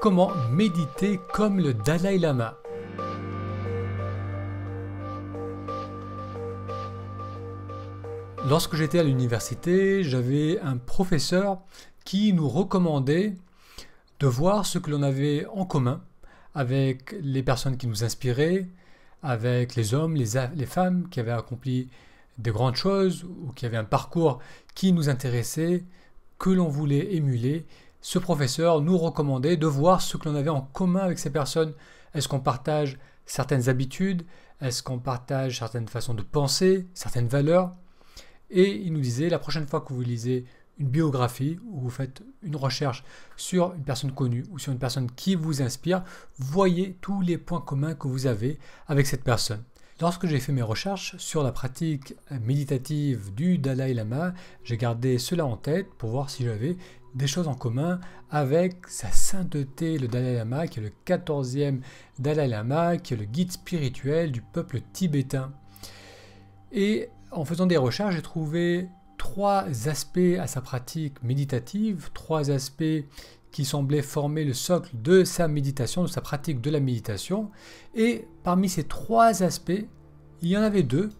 Comment méditer comme le Dalai Lama Lorsque j'étais à l'université, j'avais un professeur qui nous recommandait de voir ce que l'on avait en commun avec les personnes qui nous inspiraient, avec les hommes, les, les femmes qui avaient accompli des grandes choses ou qui avaient un parcours qui nous intéressait, que l'on voulait émuler ce professeur nous recommandait de voir ce que l'on avait en commun avec ces personnes. Est-ce qu'on partage certaines habitudes Est-ce qu'on partage certaines façons de penser Certaines valeurs Et il nous disait, la prochaine fois que vous lisez une biographie ou vous faites une recherche sur une personne connue ou sur une personne qui vous inspire, voyez tous les points communs que vous avez avec cette personne. Lorsque j'ai fait mes recherches sur la pratique méditative du Dalai Lama, j'ai gardé cela en tête pour voir si j'avais des choses en commun avec sa sainteté, le Dalai Lama, qui est le 14e Dalai Lama, qui est le guide spirituel du peuple tibétain. Et en faisant des recherches, j'ai trouvé trois aspects à sa pratique méditative, trois aspects qui semblaient former le socle de sa méditation, de sa pratique de la méditation. Et parmi ces trois aspects, il y en avait deux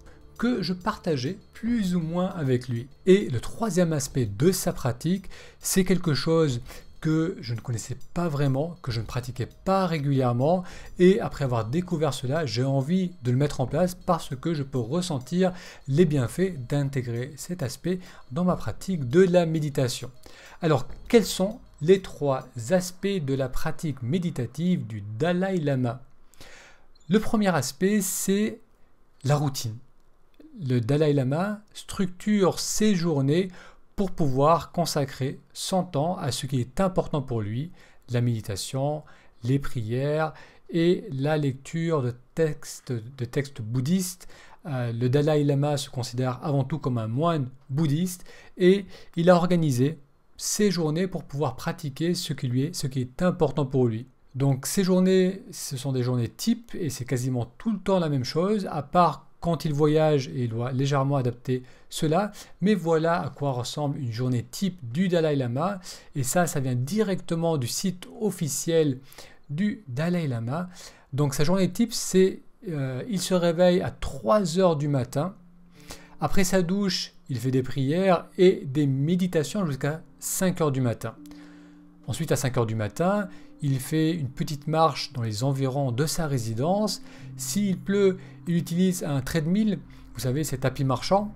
que je partageais plus ou moins avec lui. Et le troisième aspect de sa pratique, c'est quelque chose que je ne connaissais pas vraiment, que je ne pratiquais pas régulièrement. Et après avoir découvert cela, j'ai envie de le mettre en place parce que je peux ressentir les bienfaits d'intégrer cet aspect dans ma pratique de la méditation. Alors, quels sont les trois aspects de la pratique méditative du Dalai Lama Le premier aspect, c'est la routine le Dalai Lama structure ses journées pour pouvoir consacrer son temps à ce qui est important pour lui, la méditation, les prières et la lecture de textes, de textes bouddhistes. Euh, le Dalai Lama se considère avant tout comme un moine bouddhiste et il a organisé ses journées pour pouvoir pratiquer ce qui, lui est, ce qui est important pour lui. Donc ces journées, ce sont des journées types et c'est quasiment tout le temps la même chose, à part quand il voyage il doit légèrement adapter cela. Mais voilà à quoi ressemble une journée type du Dalai Lama. Et ça, ça vient directement du site officiel du Dalai Lama. Donc sa journée type, c'est euh, il se réveille à 3 heures du matin. Après sa douche, il fait des prières et des méditations jusqu'à 5 heures du matin. Ensuite, à 5 heures du matin, il fait une petite marche dans les environs de sa résidence. S'il pleut, il utilise un treadmill, vous savez, ces tapis marchand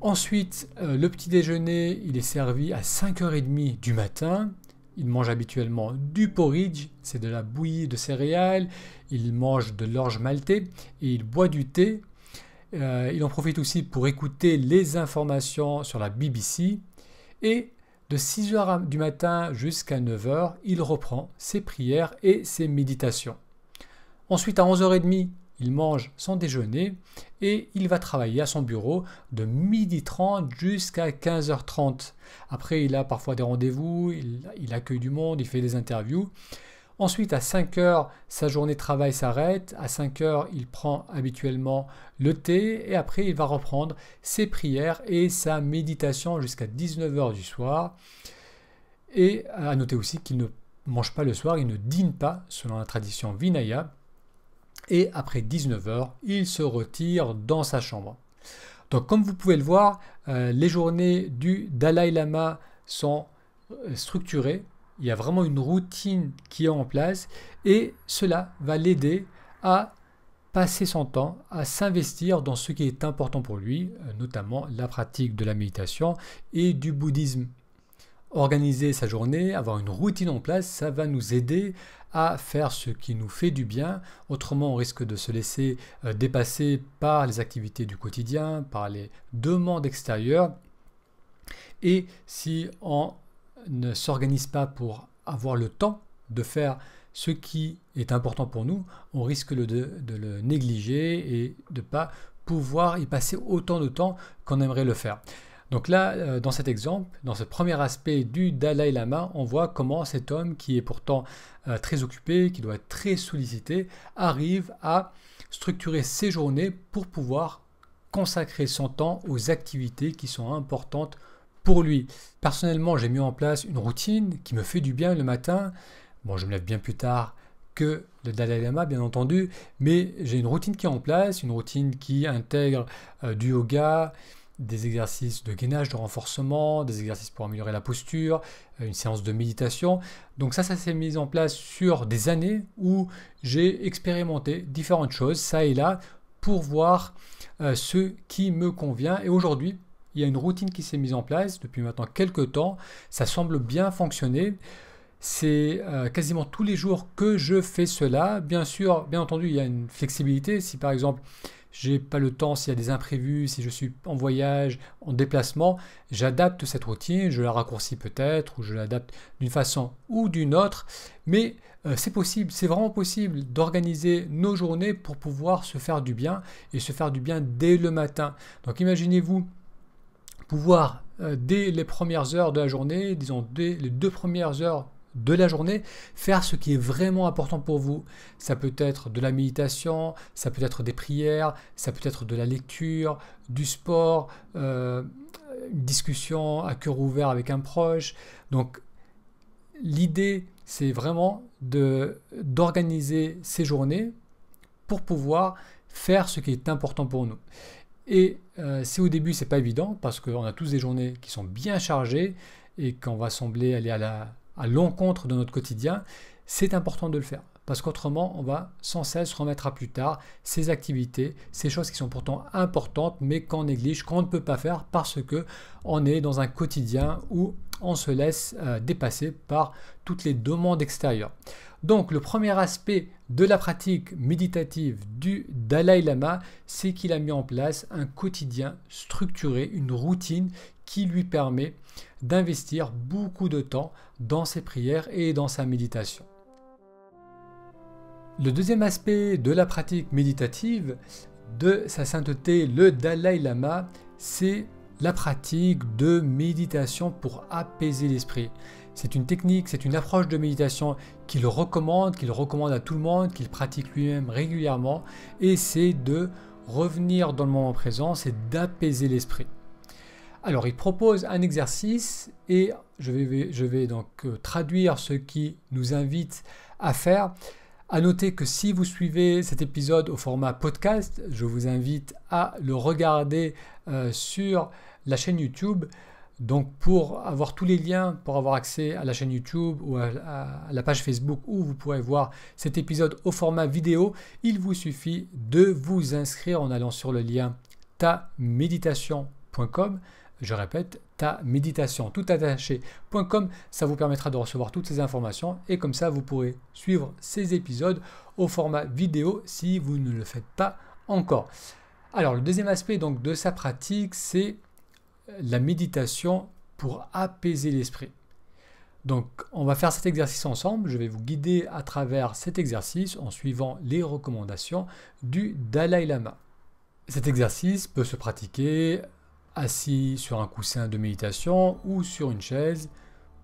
Ensuite, euh, le petit déjeuner, il est servi à 5h30 du matin. Il mange habituellement du porridge, c'est de la bouillie de céréales, il mange de l'orge maltée et il boit du thé. Euh, il en profite aussi pour écouter les informations sur la BBC. Et de 6h du matin jusqu'à 9h, il reprend ses prières et ses méditations. Ensuite, à 11h30, il mange son déjeuner et il va travailler à son bureau de 12h30 jusqu'à 15h30. Après, il a parfois des rendez-vous, il, il accueille du monde, il fait des interviews. Ensuite, à 5 heures, sa journée de travail s'arrête. À 5 heures, il prend habituellement le thé et après, il va reprendre ses prières et sa méditation jusqu'à 19 heures du soir. Et à noter aussi qu'il ne mange pas le soir, il ne dîne pas selon la tradition Vinaya. Et après 19 heures, il se retire dans sa chambre. Donc comme vous pouvez le voir, euh, les journées du Dalai Lama sont euh, structurées il y a vraiment une routine qui est en place et cela va l'aider à passer son temps à s'investir dans ce qui est important pour lui, euh, notamment la pratique de la méditation et du bouddhisme. Organiser sa journée, avoir une routine en place, ça va nous aider à faire ce qui nous fait du bien. Autrement, on risque de se laisser euh, dépasser par les activités du quotidien, par les demandes extérieures. Et si on ne s'organise pas pour avoir le temps de faire ce qui est important pour nous, on risque de, le négliger et de ne pas pouvoir y passer autant de temps qu'on aimerait le faire. Donc là, euh, dans cet exemple, dans ce premier aspect du Dalai Lama, on voit comment cet homme qui est pourtant euh, très occupé, qui doit être très sollicité, arrive à structurer ses journées pour pouvoir consacrer son temps aux activités qui sont importantes pour lui. Personnellement, j'ai mis en place une routine qui me fait du bien le matin. Bon, je me lève bien plus tard que le Dalai Lama, bien entendu, mais j'ai une routine qui est en place, une routine qui intègre euh, du yoga, des exercices de gainage, de renforcement, des exercices pour améliorer la posture, euh, une séance de méditation. Donc ça, ça s'est mis en place sur des années où j'ai expérimenté différentes choses, ça et là, pour voir euh, ce qui me convient. Et aujourd'hui, il y a une routine qui s'est mise en place depuis maintenant quelques temps. Ça semble bien fonctionner. C'est euh, quasiment tous les jours que je fais cela. Bien sûr, bien entendu, il y a une flexibilité. Si par exemple, j'ai pas le temps, s'il y a des imprévus, si je suis en voyage, en déplacement, j'adapte cette routine, je la raccourcis peut-être, ou je l'adapte d'une façon ou d'une autre. Mais euh, c'est possible, c'est vraiment possible d'organiser nos journées pour pouvoir se faire du bien et se faire du bien dès le matin. Donc imaginez-vous pouvoir, euh, dès les premières heures de la journée, disons dès les deux premières heures de la journée, faire ce qui est vraiment important pour vous. Ça peut être de la méditation, ça peut être des prières, ça peut être de la lecture, du sport, euh, une discussion à cœur ouvert avec un proche. Donc l'idée, c'est vraiment d'organiser ces journées pour pouvoir faire ce qui est important pour nous. Et euh, si au début, c'est pas évident parce qu'on a tous des journées qui sont bien chargées et qu'on va sembler aller à l'encontre à de notre quotidien. C'est important de le faire parce qu'autrement, on va sans cesse remettre à plus tard ces activités, ces choses qui sont pourtant importantes, mais qu'on néglige, qu'on ne peut pas faire parce que on est dans un quotidien où on se laisse euh, dépasser par toutes les demandes extérieures. Donc le premier aspect de la pratique méditative du Dalai Lama, c'est qu'il a mis en place un quotidien structuré, une routine qui lui permet d'investir beaucoup de temps dans ses prières et dans sa méditation. Le deuxième aspect de la pratique méditative de sa sainteté, le Dalai Lama, c'est la pratique de méditation pour apaiser l'esprit. C'est une technique, c'est une approche de méditation qu'il recommande, qu'il recommande à tout le monde, qu'il pratique lui-même régulièrement, et c'est de revenir dans le moment présent, c'est d'apaiser l'esprit. Alors il propose un exercice et je vais, donc euh, traduire ce qui nous invite à faire. À noter que si vous suivez cet épisode au format podcast, je vous invite à le regarder euh, sur la chaîne YouTube. Donc pour avoir tous les liens, pour avoir accès à la chaîne YouTube ou à, à, la page Facebook où vous pourrez voir cet épisode au format vidéo, il vous suffit de vous inscrire en allant sur le lien taméditation.com je répète, ta méditation tout ça vous permettra de recevoir toutes ces informations et comme ça vous pourrez suivre ces épisodes au format vidéo si vous ne le faites pas encore. Alors le deuxième aspect donc de sa pratique, c'est euh, la méditation pour apaiser l'esprit. Donc on va faire cet exercice ensemble, je vais vous guider à travers cet exercice en suivant les recommandations du Dalai Lama. Cet exercice peut se pratiquer assis sur un coussin de méditation ou sur une chaise,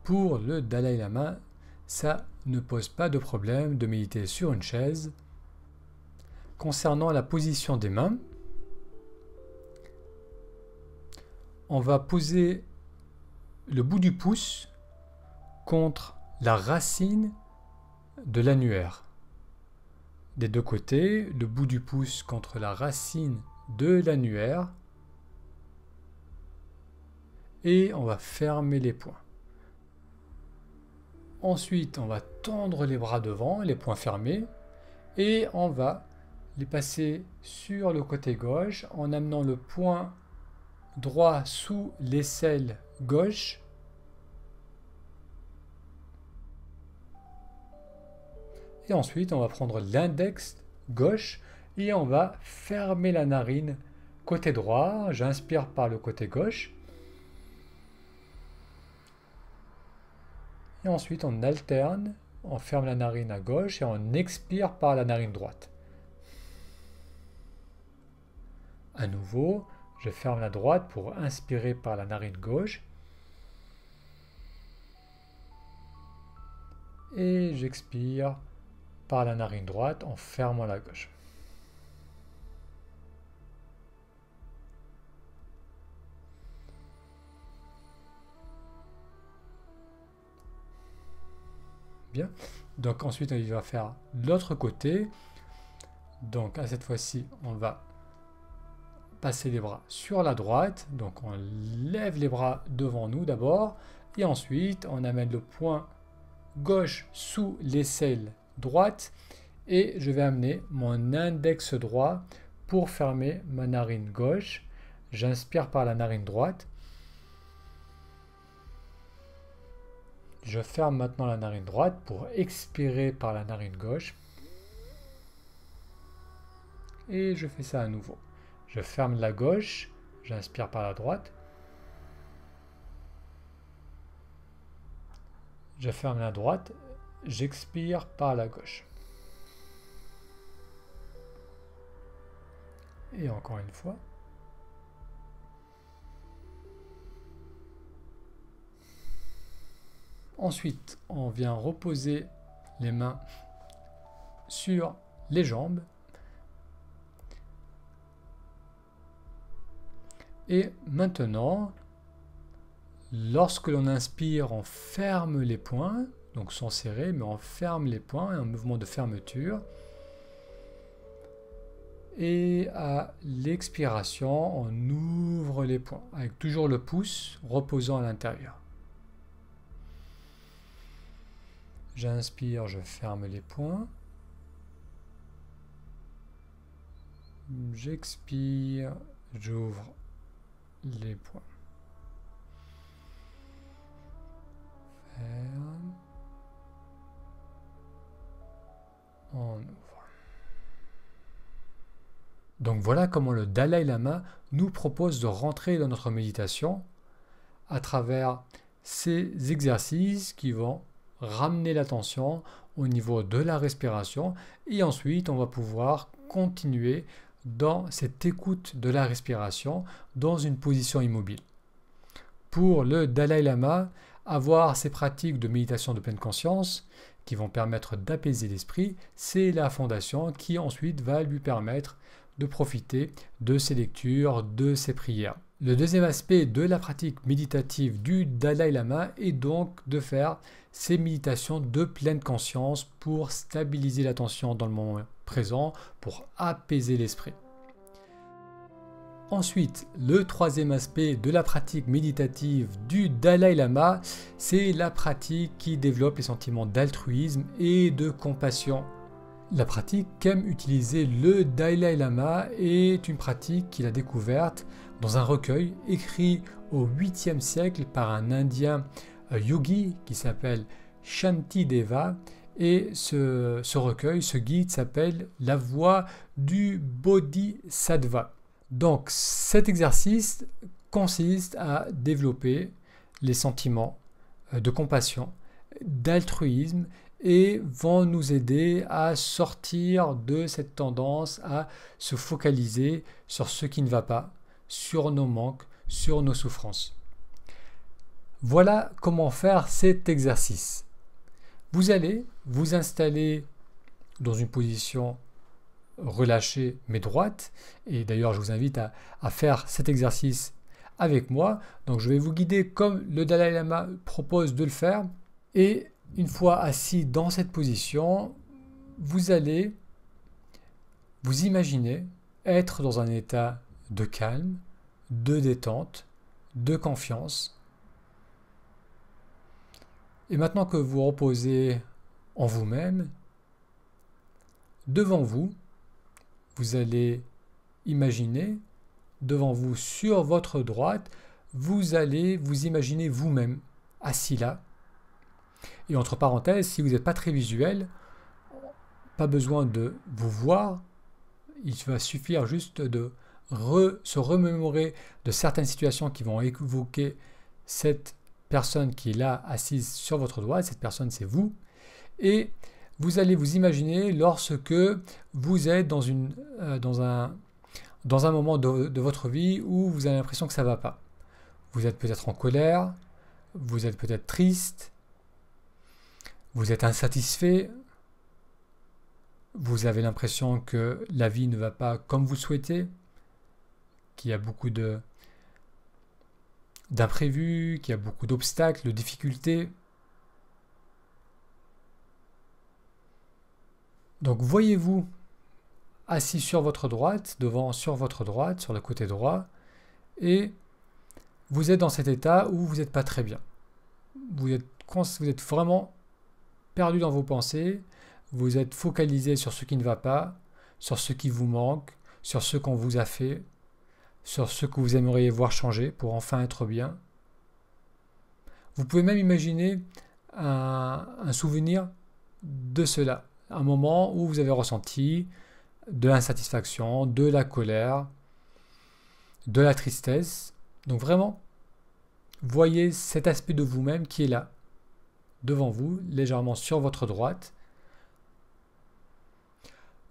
pour le Dalai Lama, ça ne pose pas de problème de méditer sur une chaise. Concernant la position des mains, on va poser le bout du pouce contre la racine de l'annuaire. Des deux côtés, le bout du pouce contre la racine de l'annuaire et on va fermer les points. Ensuite, on va tendre les bras devant, les points fermés, et on va les passer sur le côté gauche en amenant le poing droit sous l'aisselle gauche. Et ensuite, on va prendre l'index gauche et on va fermer la narine côté droit. J'inspire par le côté gauche Et ensuite, on alterne, on ferme la narine à gauche et on expire par la narine droite. À nouveau, je ferme la droite pour inspirer par la narine gauche. Et j'expire par la narine droite en fermant la gauche. Donc ensuite, on va faire l'autre côté. Donc à hein, cette fois-ci, on va passer les bras sur la droite. Donc on lève les bras devant nous d'abord. Et ensuite, on amène le point gauche sous l'aisselle droite. Et je vais amener mon index droit pour fermer ma narine gauche. J'inspire par la narine droite. Je ferme maintenant la narine droite pour expirer par la narine gauche. Et je fais ça à nouveau. Je ferme la gauche, j'inspire par la droite. Je ferme la droite, j'expire par la gauche. Et encore une fois. Ensuite, on vient reposer les mains sur les jambes. Et maintenant, lorsque l'on inspire, on ferme les poings, donc sans serrer, mais on ferme les poings, un mouvement de fermeture. Et à l'expiration, on ouvre les poings, avec toujours le pouce reposant à l'intérieur. J'inspire, je ferme les poings. J'expire, j'ouvre les poings. Ferme. On ouvre. Donc voilà comment le Dalai Lama nous propose de rentrer dans notre méditation à travers ces exercices qui vont ramener l'attention au niveau de la respiration et ensuite on va pouvoir continuer dans cette écoute de la respiration dans une position immobile. Pour le Dalai Lama, avoir ces pratiques de méditation de pleine conscience qui vont permettre d'apaiser l'esprit, c'est la fondation qui ensuite va lui permettre de profiter de ses lectures, de ses prières. Le deuxième aspect de la pratique méditative du Dalai Lama est donc de faire ces méditations de pleine conscience pour stabiliser l'attention dans le moment présent, pour apaiser l'esprit. Ensuite, le troisième aspect de la pratique méditative du Dalai Lama, c'est la pratique qui développe les sentiments d'altruisme et de compassion. La pratique qu'aime utiliser le Dalai Lama est une pratique qu'il a découverte un recueil écrit au 8e siècle par un indien euh, yogi qui s'appelle shanti deva Et ce, recueil, ce guide s'appelle La voix du Bodhisattva. Donc cet exercice consiste à développer les sentiments euh, de compassion, d'altruisme et vont nous aider à sortir de cette tendance à se focaliser sur ce qui ne va pas, sur nos manques, sur nos souffrances. Voilà comment faire cet exercice. Vous allez vous installer dans une position relâchée mais droite. Et d'ailleurs, je vous invite à, faire cet exercice avec moi. Donc, je vais vous guider comme le Dalai Lama propose de le faire. Et une fois assis dans cette position, vous allez vous imaginer être dans un état de calme, de détente, de confiance. Et maintenant que vous reposez en vous-même, devant vous, vous allez imaginer, devant vous, sur votre droite, vous allez vous imaginer vous-même, assis là. Et entre parenthèses, si vous n'êtes pas très visuel, pas besoin de vous voir, il va suffire juste de se remémorer de certaines situations qui vont évoquer cette personne qui est là assise sur votre doigt, cette personne c'est vous, et vous allez vous imaginer lorsque vous êtes dans, euh, un, moment de, de votre vie où vous avez l'impression que ça ne va pas. Vous êtes peut-être en colère, vous êtes peut-être triste, vous êtes insatisfait, vous avez l'impression que la vie ne va pas comme vous souhaitez, qu'il y a beaucoup de d'imprévus, qu'il y a beaucoup d'obstacles, de difficultés. Donc voyez-vous assis sur votre droite, devant sur votre droite, sur le côté droit, et vous êtes dans cet état où vous n'êtes pas très bien. Vous êtes, vous êtes vraiment perdu dans vos pensées, vous êtes focalisé sur ce qui ne va pas, sur ce qui vous manque, sur ce qu'on vous a fait, sur ce que vous aimeriez voir changer pour enfin être bien. Vous pouvez même imaginer un, souvenir de cela, un moment où vous avez ressenti de l'insatisfaction, de la colère, de la tristesse. Donc vraiment, voyez cet aspect de vous-même qui est là, devant vous, légèrement sur votre droite.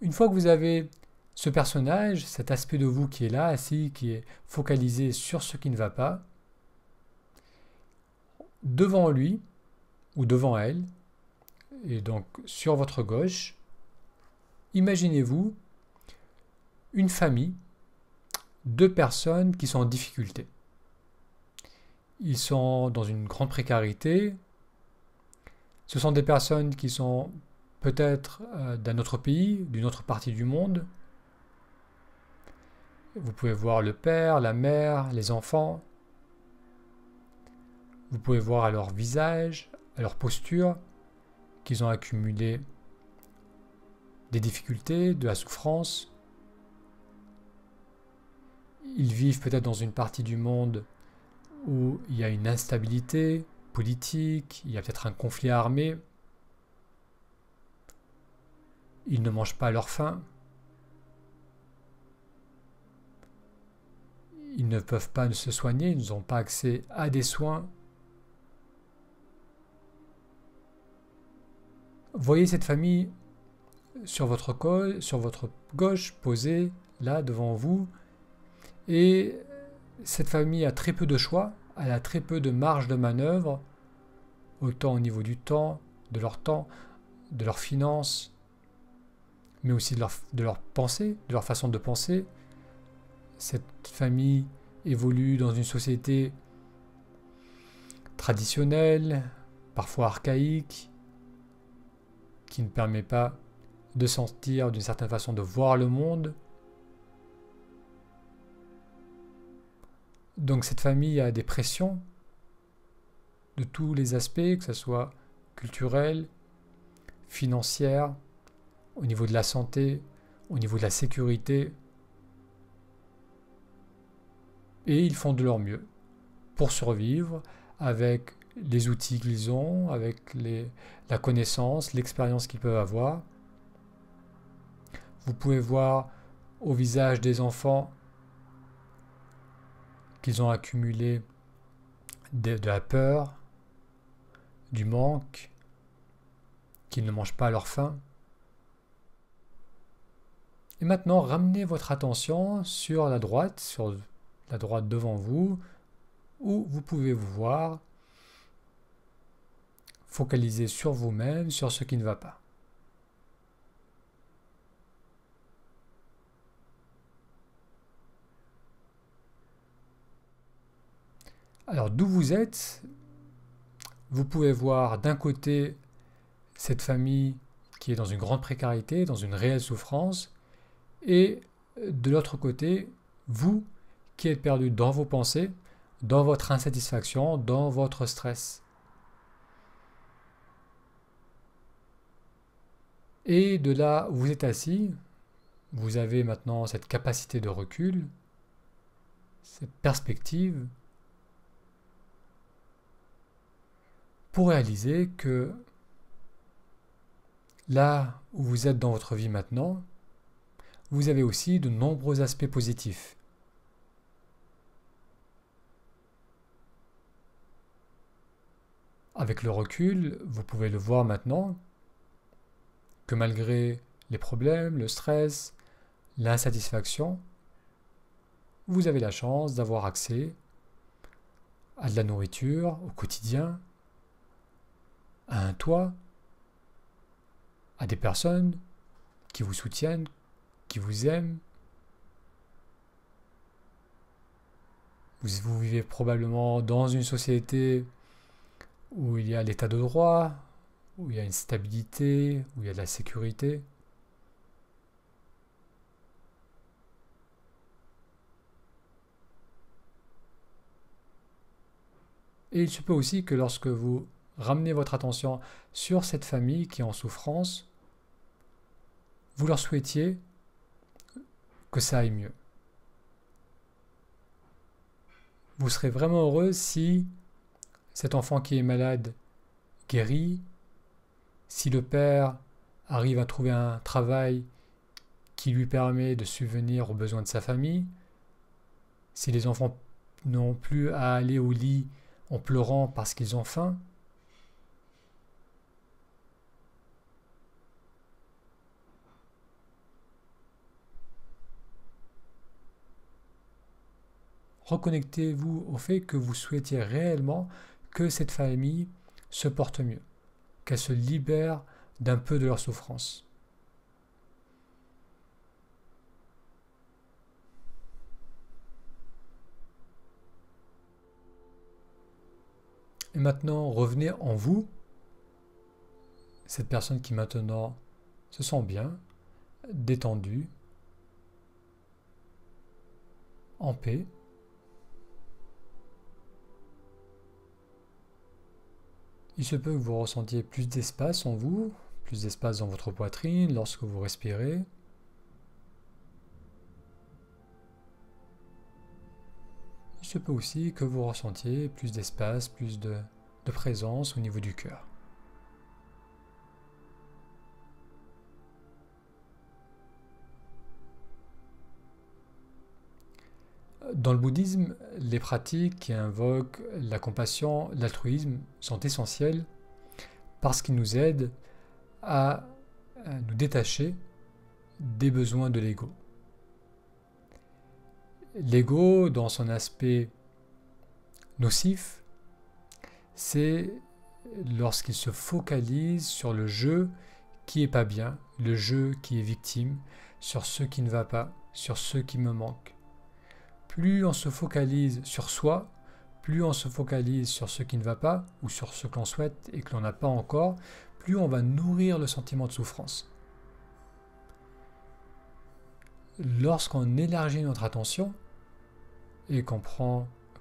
Une fois que vous avez ce personnage, cet aspect de vous qui est là, assis, qui est focalisé sur ce qui ne va pas, devant lui ou devant elle, et donc sur votre gauche, imaginez-vous une famille, deux personnes qui sont en difficulté. Ils sont dans une grande précarité. Ce sont des personnes qui sont peut-être euh, d'un autre pays, d'une autre partie du monde, vous pouvez voir le père, la mère, les enfants. Vous pouvez voir à leur visage, à leur posture, qu'ils ont accumulé des difficultés, de la souffrance. Ils vivent peut-être dans une partie du monde où il y a une instabilité politique, il y a peut-être un conflit armé. Ils ne mangent pas à leur faim. ils ne peuvent pas se soigner, ils n'ont pas accès à des soins. Voyez cette famille sur votre, sur votre gauche, posée là devant vous, et cette famille a très peu de choix, elle a très peu de marge de manœuvre, autant au niveau du temps, de leur temps, de leurs finances, mais aussi de de leur pensée, de leur façon de penser, cette famille évolue dans une société traditionnelle, parfois archaïque, qui ne permet pas de sentir d'une certaine façon, de voir le monde. Donc cette famille a des pressions de tous les aspects, que ce soit culturel, financière, au niveau de la santé, au niveau de la sécurité, et ils font de leur mieux pour survivre avec les outils qu'ils ont, avec les, la connaissance, l'expérience qu'ils peuvent avoir. Vous pouvez voir au visage des enfants qu'ils ont accumulé de, de, la peur, du manque, qu'ils ne mangent pas à leur faim. Et maintenant, ramenez votre attention sur la droite, sur droite devant vous, où vous pouvez vous voir, focaliser sur vous-même, sur ce qui ne va pas. Alors d'où vous êtes, vous pouvez voir d'un côté cette famille qui est dans une grande précarité, dans une réelle souffrance, et de l'autre côté, vous qui est perdu dans vos pensées, dans votre insatisfaction, dans votre stress. Et de là où vous êtes assis, vous avez maintenant cette capacité de recul, cette perspective, pour réaliser que là où vous êtes dans votre vie maintenant, vous avez aussi de nombreux aspects positifs. Avec le recul, vous pouvez le voir maintenant, que malgré les problèmes, le stress, l'insatisfaction, vous avez la chance d'avoir accès à de la nourriture au quotidien, à un toit, à des personnes qui vous soutiennent, qui vous aiment. Vous, vivez probablement dans une société où il y a l'état de droit, où il y a une stabilité, où il y a de la sécurité. Et il se peut aussi que lorsque vous ramenez votre attention sur cette famille qui est en souffrance, vous leur souhaitiez que ça aille mieux. Vous serez vraiment heureux si cet enfant qui est malade guérit, si le père arrive à trouver un travail qui lui permet de subvenir aux besoins de sa famille, si les enfants n'ont plus à aller au lit en pleurant parce qu'ils ont faim, reconnectez-vous au fait que vous souhaitiez réellement que cette famille se porte mieux, qu'elle se libère d'un peu de leur souffrance. Et maintenant, revenez en vous, cette personne qui maintenant se sent bien, détendue, en paix. Il se peut que vous ressentiez plus d'espace en vous, plus d'espace dans votre poitrine lorsque vous respirez. Il se peut aussi que vous ressentiez plus d'espace, plus de, présence au niveau du cœur. Dans le bouddhisme, les pratiques qui invoquent la compassion, l'altruisme sont essentielles parce qu'ils nous aident à nous détacher des besoins de l'ego. L'ego, dans son aspect nocif, c'est lorsqu'il se focalise sur le jeu qui n'est pas bien, le jeu qui est victime, sur ce qui ne va pas, sur ce qui me manque. Plus on se focalise sur soi, plus on se focalise sur ce qui ne va pas ou sur ce que l'on souhaite et que l'on n'a pas encore, plus on va nourrir le sentiment de souffrance. Lorsqu'on élargit notre attention et qu'on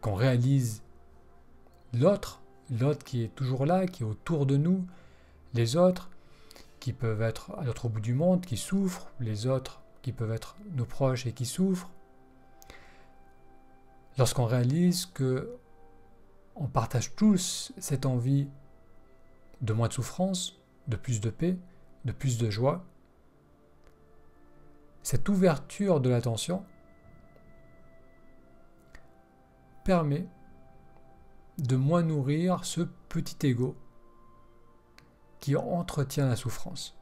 qu'on réalise l'autre, l'autre qui est toujours là, qui est autour de nous, les autres qui peuvent être à l'autre bout du monde, qui souffrent, les autres qui peuvent être nos proches et qui souffrent, lorsqu'on réalise que on partage tous cette envie de moins de souffrance, de plus de paix, de plus de joie, cette ouverture de l'attention permet de moins nourrir ce petit ego qui entretient la souffrance.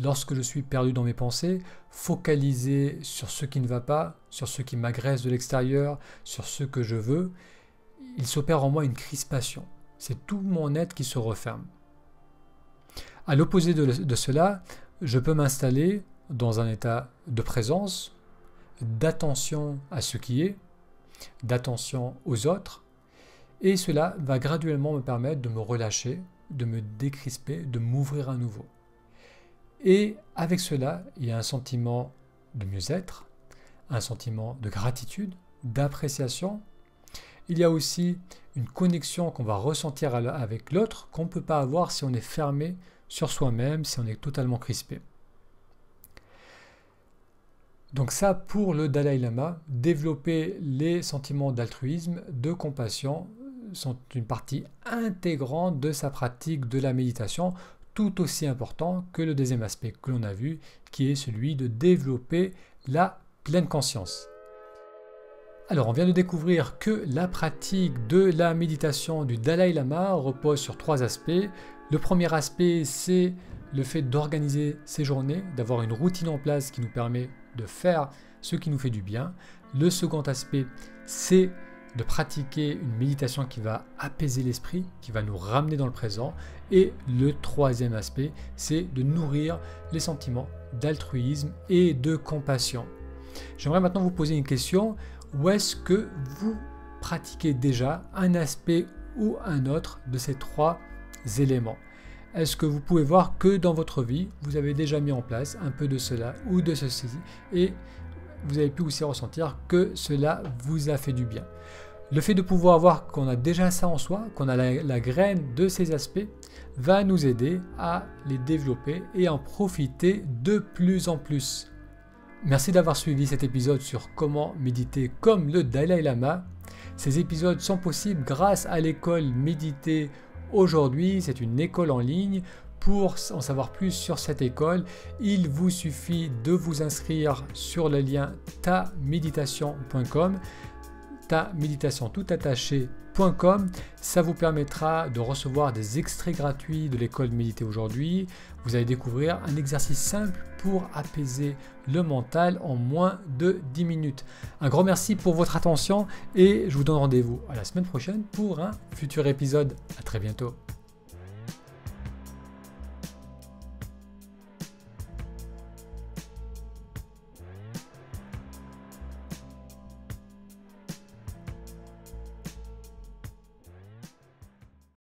Lorsque je suis perdu dans mes pensées, focalisé sur ce qui ne va pas, sur ce qui m'agresse de l'extérieur, sur ce que je veux, il s'opère en moi une crispation. C'est tout mon être qui se referme. À l'opposé de cela, je peux m'installer dans un état de présence, d'attention à ce qui est, d'attention aux autres, et cela va graduellement me permettre de me relâcher, de me décrisper, de m'ouvrir à nouveau. Et avec cela, il y a un sentiment de mieux-être, un sentiment de gratitude, d'appréciation. Il y a aussi une connexion qu'on va ressentir avec l'autre qu'on ne peut pas avoir si on est fermé sur soi-même, si on est totalement crispé. Donc ça, pour le Dalai Lama, développer les sentiments d'altruisme, de compassion, sont une partie intégrante de sa pratique de la méditation tout aussi important que le deuxième aspect que l'on a vu, qui est celui de développer la pleine conscience. Alors, on vient de découvrir que la pratique de la méditation du Dalai Lama repose sur trois aspects. Le premier aspect, c'est le fait d'organiser ses journées, d'avoir une routine en place qui nous permet de faire ce qui nous fait du bien. Le second aspect, c'est de pratiquer une méditation qui va apaiser l'esprit, qui va nous ramener dans le présent. Et le troisième aspect, c'est de nourrir les sentiments d'altruisme et de compassion. J'aimerais maintenant vous poser une question. Où est-ce que vous pratiquez déjà un aspect ou un autre de ces trois éléments est-ce que vous pouvez voir que dans votre vie, vous avez déjà mis en place un peu de cela ou de ceci Et vous avez pu aussi ressentir que cela vous a fait du bien. Le fait de pouvoir voir qu'on a déjà ça en soi, qu'on a la, graine de ces aspects, va nous aider à les développer et en profiter de plus en plus. Merci d'avoir suivi cet épisode sur comment méditer comme le Dalai Lama. Ces épisodes sont possibles grâce à l'école Méditer aujourd'hui. C'est une école en ligne pour en savoir plus sur cette école, il vous suffit de vous inscrire sur le lien taméditation.com, taméditation tout attaché.com. Ça vous permettra de recevoir des extraits gratuits de l'école Méditer aujourd'hui. Vous allez découvrir un exercice simple pour apaiser le mental en moins de 10 minutes. Un grand merci pour votre attention et je vous donne rendez-vous à la semaine prochaine pour un futur épisode. À très bientôt.